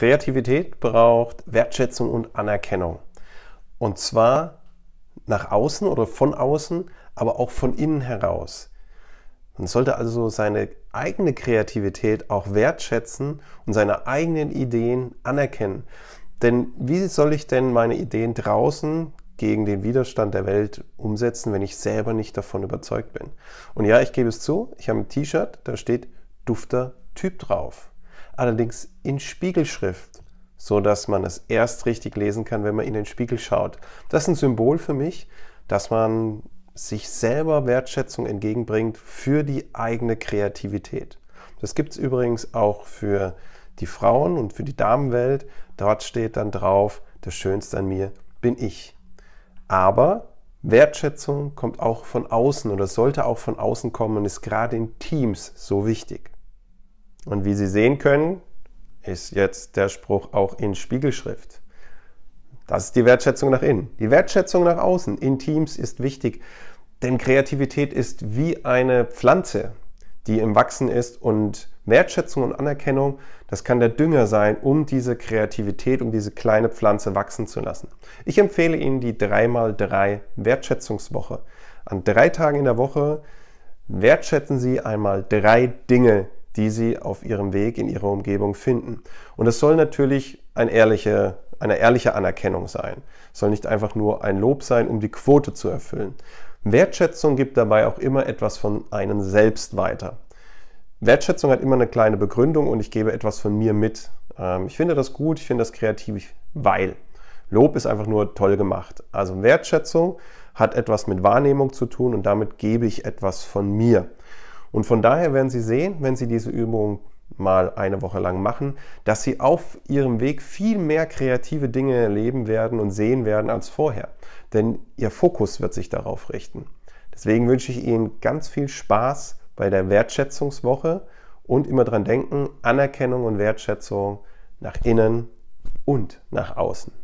Kreativität braucht Wertschätzung und Anerkennung. Und zwar nach außen oder von außen, aber auch von innen heraus. Man sollte also seine eigene Kreativität auch wertschätzen und seine eigenen Ideen anerkennen. Denn wie soll ich denn meine Ideen draußen gegen den Widerstand der Welt umsetzen, wenn ich selber nicht davon überzeugt bin? Und ja, ich gebe es zu, ich habe ein T-Shirt, da steht Dufter Typ drauf allerdings in Spiegelschrift, so dass man es erst richtig lesen kann, wenn man in den Spiegel schaut. Das ist ein Symbol für mich, dass man sich selber Wertschätzung entgegenbringt für die eigene Kreativität. Das gibt es übrigens auch für die Frauen und für die Damenwelt. Dort steht dann drauf, das Schönste an mir bin ich. Aber Wertschätzung kommt auch von außen oder sollte auch von außen kommen und ist gerade in Teams so wichtig. Und wie Sie sehen können, ist jetzt der Spruch auch in Spiegelschrift. Das ist die Wertschätzung nach innen. Die Wertschätzung nach außen in Teams ist wichtig, denn Kreativität ist wie eine Pflanze, die im Wachsen ist und Wertschätzung und Anerkennung, das kann der Dünger sein, um diese Kreativität, um diese kleine Pflanze wachsen zu lassen. Ich empfehle Ihnen die 3x3 Wertschätzungswoche. An drei Tagen in der Woche wertschätzen Sie einmal drei Dinge, die sie auf ihrem Weg in ihrer Umgebung finden. Und es soll natürlich ein ehrliche, eine ehrliche Anerkennung sein. Es soll nicht einfach nur ein Lob sein, um die Quote zu erfüllen. Wertschätzung gibt dabei auch immer etwas von einem selbst weiter. Wertschätzung hat immer eine kleine Begründung und ich gebe etwas von mir mit. Ähm, ich finde das gut, ich finde das kreativ, weil. Lob ist einfach nur toll gemacht. Also Wertschätzung hat etwas mit Wahrnehmung zu tun und damit gebe ich etwas von mir. Und von daher werden Sie sehen, wenn Sie diese Übung mal eine Woche lang machen, dass Sie auf Ihrem Weg viel mehr kreative Dinge erleben werden und sehen werden als vorher. Denn Ihr Fokus wird sich darauf richten. Deswegen wünsche ich Ihnen ganz viel Spaß bei der Wertschätzungswoche und immer dran denken, Anerkennung und Wertschätzung nach innen und nach außen.